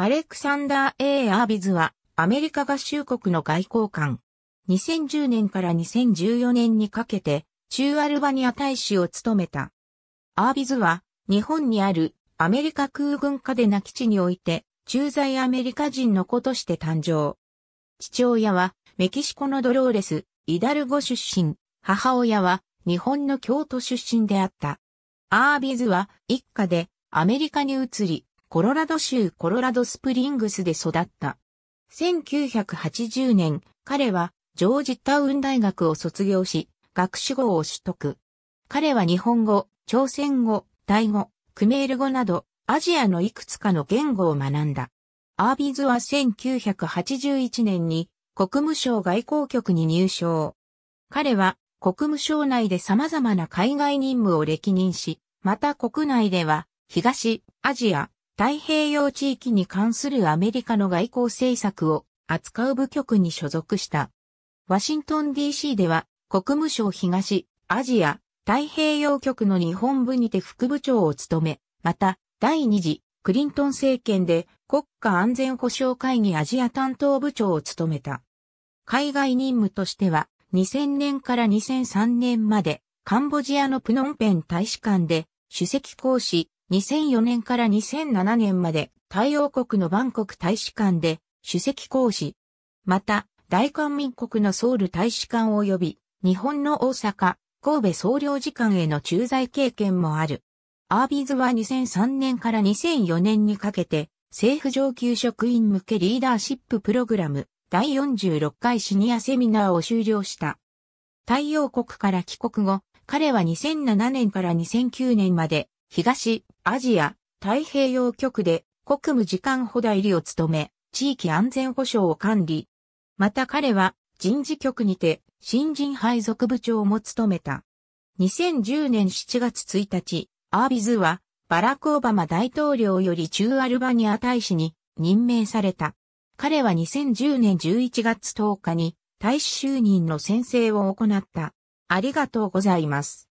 アレクサンダー・ A・ アービズは、アメリカ合衆国の外交官。2010年から2014年にかけて、中アルバニア大使を務めた。アービズは、日本にあるアメリカ空軍カデナ基地において、駐在アメリカ人の子として誕生。父親は、メキシコのドローレス、イダルゴ出身、母親は、日本の京都出身であった。アービズは、一家で、アメリカに移り、コロラド州コロラドスプリングスで育った。1980年、彼はジョージタウン大学を卒業し、学士号を取得。彼は日本語、朝鮮語、タイ語、クメール語など、アジアのいくつかの言語を学んだ。アービズは1981年に国務省外交局に入省。彼は国務省内で様々な海外任務を歴任し、また国内では東アジア、太平洋地域に関するアメリカの外交政策を扱う部局に所属した。ワシントン DC では国務省東アジア太平洋局の日本部にて副部長を務め、また第2次クリントン政権で国家安全保障会議アジア担当部長を務めた。海外任務としては2000年から2003年までカンボジアのプノンペン大使館で主席講師、2004年から2007年まで太陽国のバンコク大使館で首席講師。また、大韓民国のソウル大使館及び日本の大阪、神戸総領事館への駐在経験もある。アービーズは2003年から2004年にかけて政府上級職員向けリーダーシッププログラム第46回シニアセミナーを終了した。太陽国から帰国後、彼は2007年から2009年まで東、アジア、太平洋局で国務次官補代理を務め、地域安全保障を管理。また彼は人事局にて新人配属部長も務めた。2010年7月1日、アービズはバラク・オバマ大統領より中アルバニア大使に任命された。彼は2010年11月10日に大使就任の宣誓を行った。ありがとうございます。